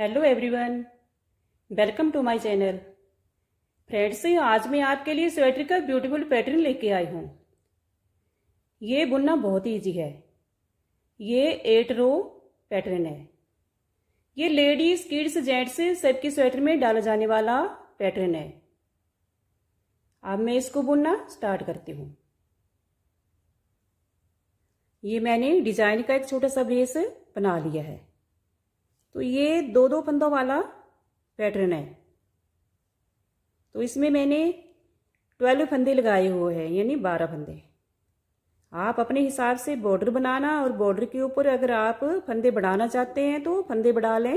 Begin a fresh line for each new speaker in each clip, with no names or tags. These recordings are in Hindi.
Hello everyone welcome to my channel friends आज मैं आपके लिए स्वेटर का ब्यूटीफुल पैटर्न लेके आई हूँ ये बुनना बहुत इजी है ये एट रो पैटर्न है ये लेडीज किड्स जेंट्स सबके स्वेटर में डाला जाने वाला पैटर्न है अब मैं इसको बुनना स्टार्ट करती हूँ ये मैंने डिजाइन का एक छोटा सा बेस बना लिया है तो ये दो दो फंदों वाला पैटर्न है तो इसमें मैंने ट्वेल्व फंदे लगाए हुए हैं यानी बारह फंदे आप अपने हिसाब से बॉर्डर बनाना और बॉर्डर के ऊपर अगर आप फंदे बढ़ाना चाहते हैं तो फंदे बढ़ा लें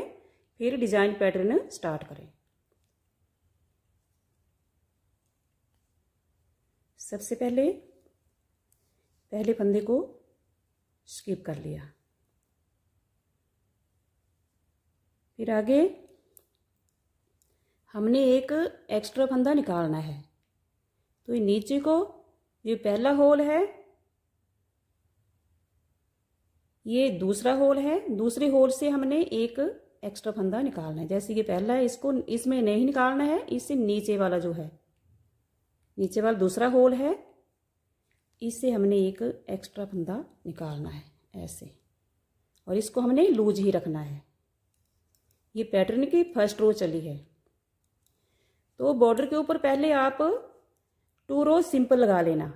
फिर डिजाइन पैटर्न स्टार्ट करें सबसे पहले पहले फंदे को स्किप कर लिया फिर आगे हमने एक एक्स्ट्रा फंदा निकालना है तो ये नीचे को ये पहला होल है ये दूसरा होल है दूसरे होल से हमने एक एक्स्ट्रा फंदा निकालना है जैसे ये पहला है इसको इसमें नहीं निकालना है इससे नीचे वाला जो है नीचे वाला दूसरा होल है इससे हमने एक एक्स्ट्रा फंदा निकालना है ऐसे और इसको हमने लूज ही रखना है ये पैटर्न की फर्स्ट रो चली है तो बॉर्डर के ऊपर पहले आप टू रो सिंपल लगा लेना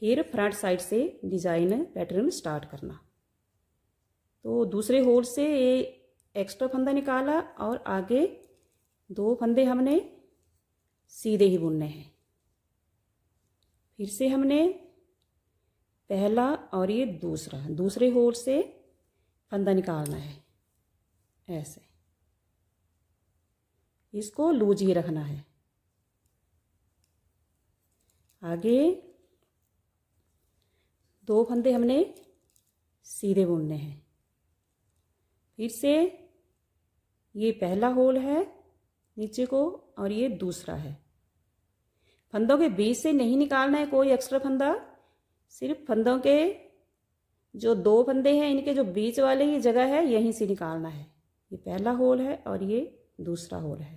फिर फ्रंट साइड से डिजाइन पैटर्न स्टार्ट करना तो दूसरे होल से ये एक्स्ट्रा फंदा निकाला और आगे दो फंदे हमने सीधे ही बुनने हैं फिर से हमने पहला और ये दूसरा दूसरे होल से फंदा निकालना है ऐसे इसको लूज ही रखना है आगे दो फंदे हमने सीधे बुनने हैं फिर से ये पहला होल है नीचे को और ये दूसरा है फंदों के बीच से नहीं निकालना है कोई एक्स्ट्रा फंदा सिर्फ फंदों के जो दो फंदे हैं इनके जो बीच वाले ही जगह है यहीं से निकालना है ये पहला होल है और ये दूसरा होल है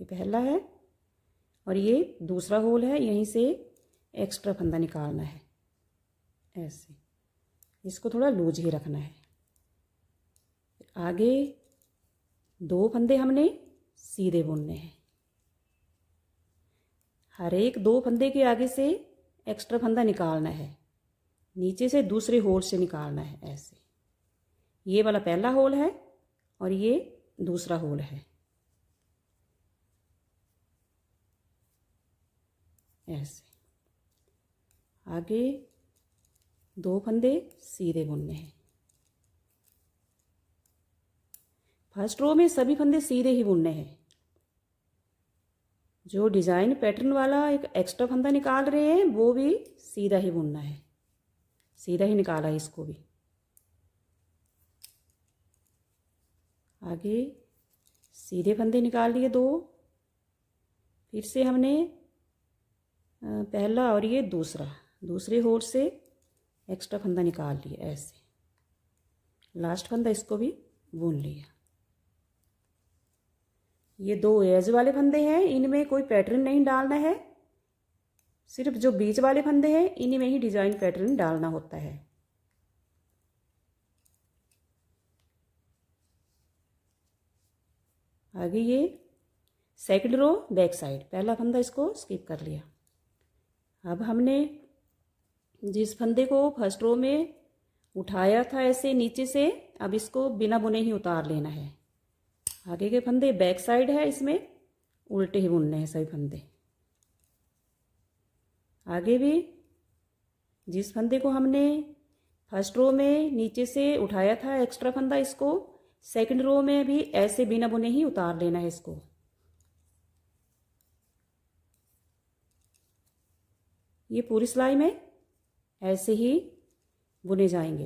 ये पहला है और ये दूसरा होल है यहीं से एक्स्ट्रा फंदा निकालना है ऐसे इसको थोड़ा लूज ही रखना है आगे दो फंदे हमने सीधे बुनने हैं हर एक दो फंदे के आगे से एक्स्ट्रा फंदा निकालना है नीचे से दूसरे होल से निकालना है ऐसे ये वाला पहला होल है और ये दूसरा होल है ऐसे आगे दो फंदे सीधे बुनने हैं फर्स्ट रो में सभी फंदे सीधे ही बुनने हैं जो डिज़ाइन पैटर्न वाला एक एक्स्ट्रा फंदा निकाल रहे हैं वो भी सीधा ही बुनना है सीधा ही निकाला है इसको भी आगे सीधे फंदे निकाल लिए दो फिर से हमने पहला और ये दूसरा दूसरे होल से एक्स्ट्रा फंदा निकाल लिया ऐसे लास्ट फंदा इसको भी बुन लिया ये दो एज वाले फंदे हैं इनमें कोई पैटर्न नहीं डालना है सिर्फ जो बीच वाले फंदे हैं इन्हीं में ही डिज़ाइन पैटर्न डालना होता है आगे ये सेकंड रो बैक साइड पहला फंदा इसको स्किप कर लिया अब हमने जिस फंदे को फर्स्ट रो में उठाया था ऐसे नीचे से अब इसको बिना बुने ही उतार लेना है आगे के फंदे बैक साइड है इसमें उल्टे ही बुनने हैं सभी फंदे आगे भी जिस फंदे को हमने फर्स्ट रो में नीचे से उठाया था एक्स्ट्रा फंदा इसको सेकंड रो में भी ऐसे बिना बुने ही उतार लेना है इसको ये पूरी सिलाई में ऐसे ही बुने जाएंगे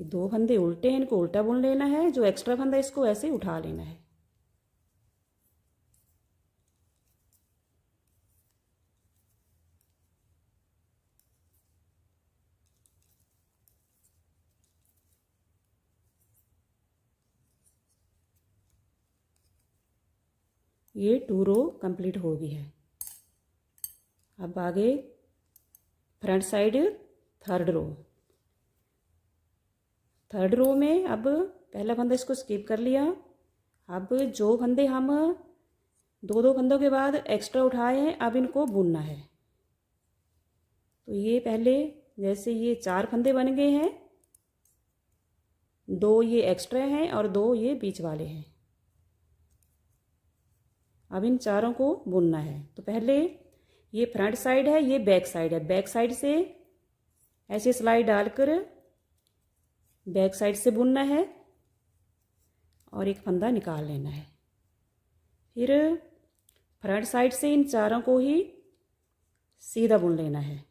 ये दो फंदे उल्टे हैं इनको उल्टा बुन लेना है जो एक्स्ट्रा फंदा इसको ऐसे उठा लेना है ये टू रो कंप्लीट हो गई है अब आगे front side third row third row में अब पहला फंदा इसको स्किप कर लिया अब जो फंदे हम दो दो फंदों के बाद एक्स्ट्रा उठाए हैं अब इनको बुनना है तो ये पहले जैसे ये चार फंदे बन गए हैं दो ये एक्स्ट्रा हैं और दो ये बीच वाले हैं अब इन चारों को बुनना है तो पहले ये फ्रंट साइड है ये बैक साइड है बैक साइड से ऐसे सिलाई डालकर बैक साइड से बुनना है और एक फंदा निकाल लेना है फिर फ्रंट साइड से इन चारों को ही सीधा बुन लेना है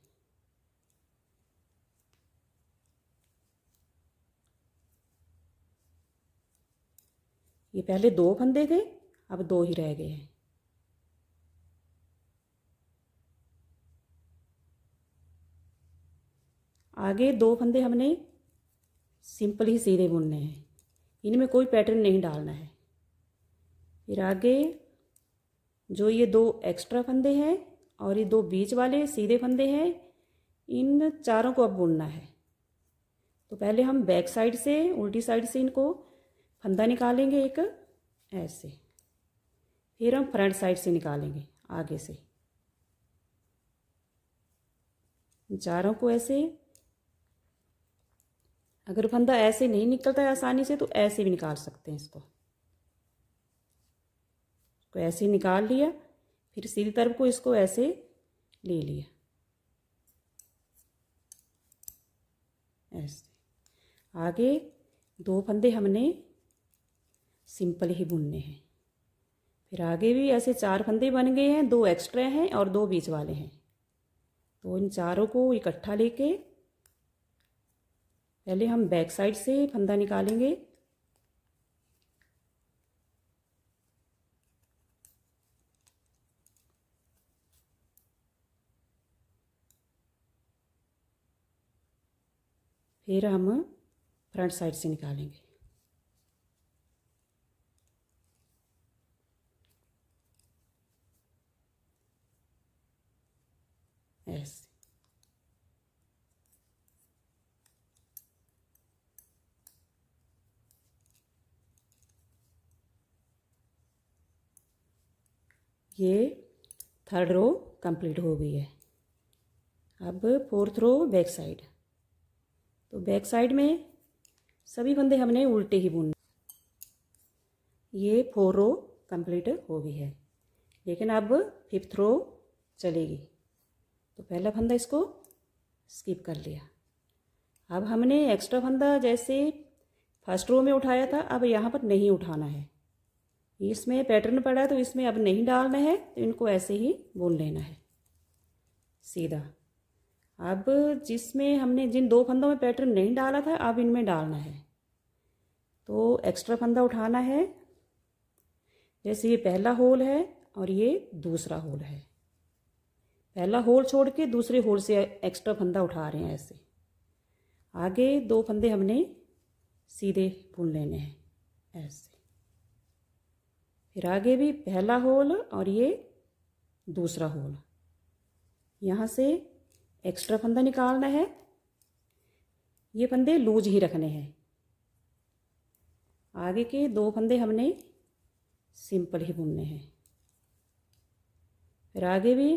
ये पहले दो फंदे गए अब दो ही रह गए हैं आगे दो फंदे हमने सिंपल ही सीधे बुनने हैं इनमें कोई पैटर्न नहीं डालना है फिर आगे जो ये दो एक्स्ट्रा फंदे हैं और ये दो बीच वाले सीधे फंदे हैं इन चारों को अब बुनना है तो पहले हम बैक साइड से उल्टी साइड से इनको फंदा निकालेंगे एक ऐसे फिर हम फ्रंट साइड से निकालेंगे आगे से चारों को ऐसे अगर फंदा ऐसे नहीं निकलता है आसानी से तो ऐसे भी निकाल सकते हैं इसको इसको ऐसे निकाल लिया फिर सीधी तरफ को इसको ऐसे ले लिया ऐसे आगे दो फंदे हमने सिंपल ही बुनने हैं फिर आगे भी ऐसे चार फंदे बन गए हैं दो एक्स्ट्रा हैं और दो बीच वाले हैं तो इन चारों को इकट्ठा लेके पहले हम बैक साइड से फंदा निकालेंगे फिर हम फ्रंट साइड से निकालेंगे mercy. ये थर्ड रो कंप्लीट हो गई है अब फोर्थ रो बैक साइड तो बैक साइड में सभी बंदे हमने उल्टे ही बुन ये फोर रो कंप्लीट हो गई है लेकिन अब फिफ्थ रो चलेगी तो पहला फंदा इसको स्किप कर लिया अब हमने एक्स्ट्रा फंदा जैसे फर्स्ट रो में उठाया था अब यहाँ पर नहीं उठाना है इसमें पैटर्न पड़ा है तो इसमें अब नहीं डालना है तो इनको ऐसे ही बुन लेना है सीधा अब जिसमें हमने जिन दो फंदों में पैटर्न नहीं डाला था अब इनमें डालना है तो एक्स्ट्रा फंदा उठाना है जैसे ये पहला होल है और ये दूसरा होल है पहला होल छोड़ के दूसरे होल से एक्स्ट्रा फंदा उठा रहे हैं ऐसे आगे दो फंदे हमने सीधे बुन लेने हैं ऐसे फिर आगे भी पहला होल और ये दूसरा होल यहाँ से एक्स्ट्रा फंदा निकालना है ये फंदे लूज ही रखने हैं आगे के दो फंदे हमने सिंपल ही बुनने हैं फिर आगे भी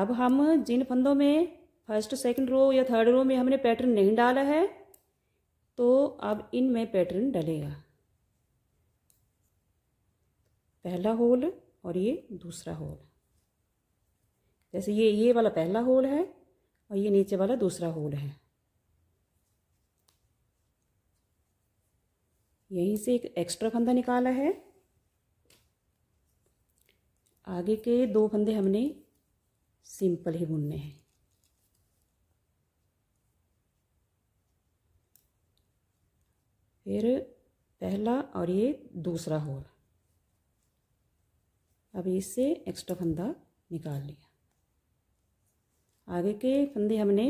अब हम जिन फंदों में फर्स्ट सेकंड रो या थर्ड रो में हमने पैटर्न नहीं डाला है तो अब इनमें पैटर्न डलेगा पहला होल और ये दूसरा होल जैसे ये ये वाला पहला होल है और ये नीचे वाला दूसरा होल है यहीं से एक एक्स्ट्रा फंदा निकाला है आगे के दो फंदे हमने सिंपल ही बुनने हैं फिर पहला और ये दूसरा होल अब इससे एक्स्ट्रा फंदा निकाल लिया आगे के फंदे हमने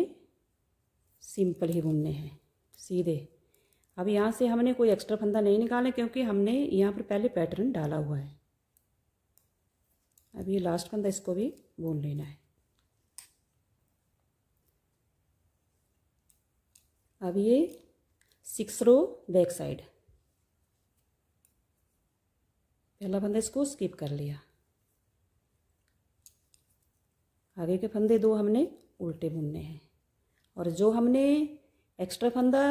सिंपल ही बुनने हैं सीधे अब यहाँ से हमने कोई एक्स्ट्रा फंदा नहीं निकाला क्योंकि हमने यहाँ पर पहले पैटर्न डाला हुआ है अब ये लास्ट फंदा इसको भी बुन लेना है अब ये सिक्स रो बैक साइड पहला फंदा इसको स्किप कर लिया आगे के फंदे दो हमने उल्टे बुनने हैं और जो हमने एक्स्ट्रा फंदा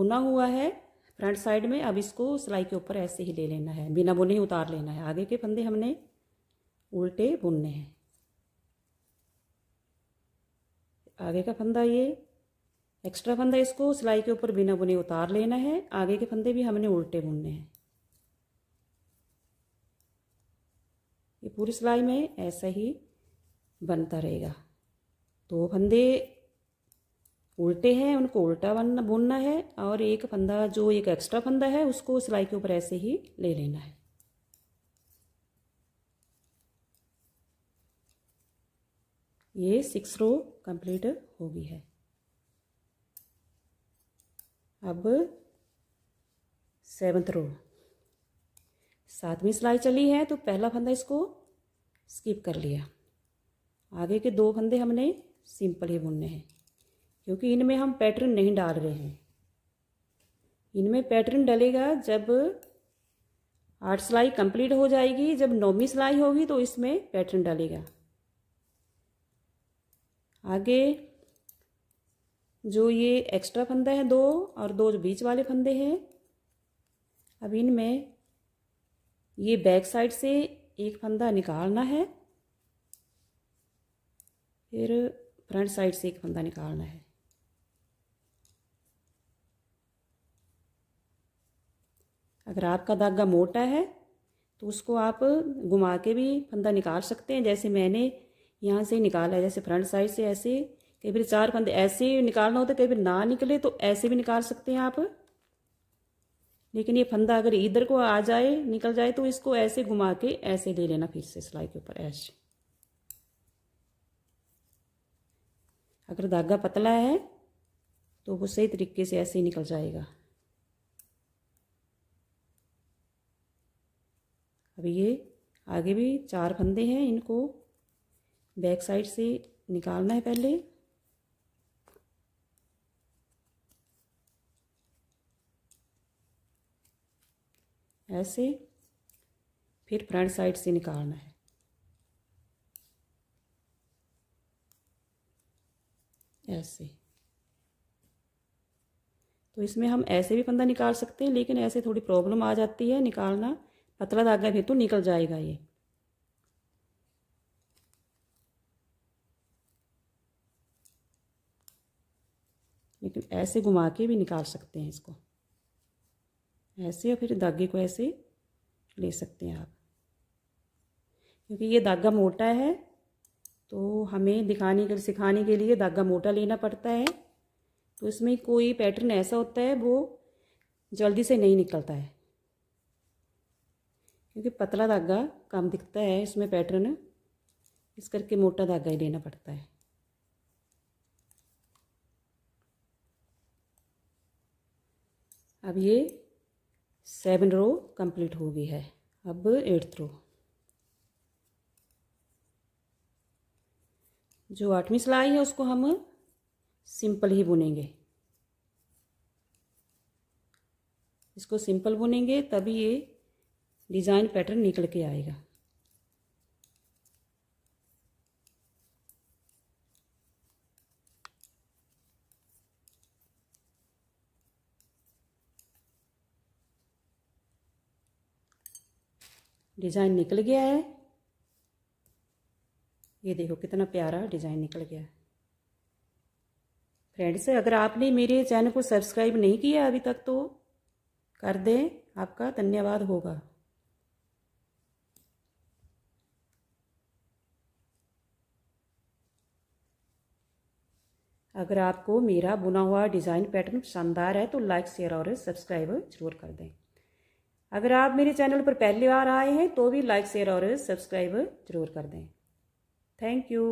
बुना हुआ है फ्रंट साइड में अब इसको सिलाई के ऊपर ऐसे ही ले लेना है बिना बुने ही उतार लेना है आगे के फंदे हमने उल्टे बुनने हैं आगे का फंदा ये एक्स्ट्रा फंदा इसको सिलाई के ऊपर बिना बुने उतार लेना है आगे के फंदे भी हमने उल्टे बुनने हैं ये पूरी सिलाई में ऐसा ही बनता रहेगा दो फंदे उल्टे हैं उनको उल्टा बनना बुनना है और एक फंदा जो एक एक्स्ट्रा फंदा है उसको सिलाई के ऊपर ऐसे ही ले लेना है ये सिक्स रो कंप्लीट हो गई है अब सेवन्थ रो सातवीं सिलाई चली है तो पहला फंदा इसको स्किप कर लिया आगे के दो फंदे हमने सिंपल ही बुनने हैं क्योंकि इनमें हम पैटर्न नहीं डाल रहे हैं इनमें पैटर्न डलेगा जब आठ सिलाई कंप्लीट हो जाएगी जब नौवीं सिलाई होगी तो इसमें पैटर्न डालेगा आगे जो ये एक्स्ट्रा फंदे हैं दो और दो जो बीच वाले फंदे हैं अब इनमें ये बैक साइड से एक फंदा निकालना है फिर फ्रंट साइड से एक फंदा निकालना है अगर आपका धागा मोटा है तो उसको आप घुमा के भी फंदा निकाल सकते हैं जैसे मैंने यहाँ से निकाला है जैसे फ्रंट साइड से ऐसे कई बार चार फंदे ऐसे निकालना होता है कई बार ना निकले तो ऐसे भी निकाल सकते हैं आप लेकिन ये फंदा अगर इधर को आ जाए निकल जाए तो इसको ऐसे घुमा के ऐसे ले लेना फिर से सिलाई के ऊपर ऐसे अगर धागा पतला है तो वो सही तरीके से ऐसे ही निकल जाएगा अभी ये आगे भी चार फंदे हैं इनको बैक साइड से निकालना है पहले ऐसे फिर फ्रंट साइड से निकालना है ऐसे तो इसमें हम ऐसे भी फंदा निकाल सकते हैं लेकिन ऐसे थोड़ी प्रॉब्लम आ जाती है निकालना पतला धागा भी तो निकल जाएगा ये लेकिन ऐसे घुमा के भी निकाल सकते हैं इसको ऐसे और फिर धागे को ऐसे ले सकते हैं आप क्योंकि ये धागा मोटा है तो हमें दिखाने के सिखाने के लिए धागा मोटा लेना पड़ता है तो इसमें कोई पैटर्न ऐसा होता है वो जल्दी से नहीं निकलता है क्योंकि पतला धागा कम दिखता है इसमें पैटर्न इस करके मोटा धागा ही लेना पड़ता है अब ये सेवन रो कंप्लीट हो गई है अब एट्थ रो जो आठवीं सिलाई है उसको हम सिंपल ही बुनेंगे इसको सिंपल बुनेंगे तभी ये डिज़ाइन पैटर्न निकल के आएगा डिज़ाइन निकल गया है ये देखो कितना प्यारा डिज़ाइन निकल गया है फ्रेंड्स अगर आपने मेरे चैनल को सब्सक्राइब नहीं किया अभी तक तो कर दें आपका धन्यवाद होगा अगर आपको मेरा बुना हुआ डिज़ाइन पैटर्न शानदार है तो लाइक शेयर और सब्सक्राइब जरूर कर दें अगर आप मेरे चैनल पर पहली बार आए हैं तो भी लाइक शेयर और सब्सक्राइब जरूर कर दें थैंक यू